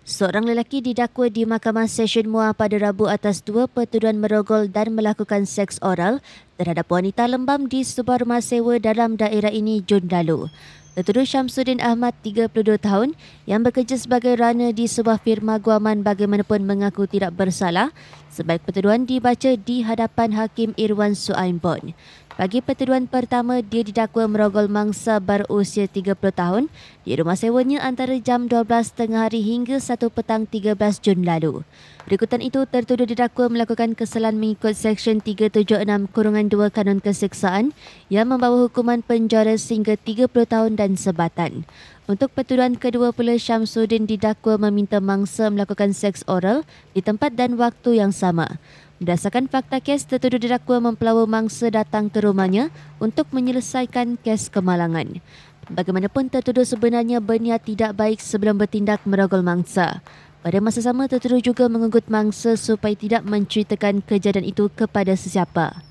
Seorang lelaki didakwa di Mahkamah Session mua pada Rabu atas dua pertuduhan merogol dan melakukan seks oral terhadap wanita lembam di sebuah rumah sewa dalam daerah ini Jun lalu. Tertuduh Syamsuddin Ahmad, 32 tahun, yang bekerja sebagai runner di sebuah firma guaman bagaimanapun mengaku tidak bersalah sebaik pertuduhan dibaca di hadapan Hakim Irwan Suaimbon. Bagi pertuduhan pertama, dia didakwa merogol mangsa berusia 30 tahun di rumah sewanya antara jam 12.30 hari hingga 1 petang 13 Jun lalu. Berikutan itu, tertuduh didakwa melakukan kesalahan mengikut Seksyen 376 Kurungan 2 Kanun Keseksaan yang membawa hukuman penjara sehingga 30 tahun dan sebatan. Untuk pertuduhan kedua pula, Syamsuddin didakwa meminta mangsa melakukan seks oral di tempat dan waktu yang sama. Berdasarkan fakta kes, tertuduh didakwa mempelawa mangsa datang ke rumahnya untuk menyelesaikan kes kemalangan. Bagaimanapun tertuduh sebenarnya berniat tidak baik sebelum bertindak merogol mangsa. Pada masa sama tertuduh juga mengugut mangsa supaya tidak menceritakan kejadian itu kepada sesiapa.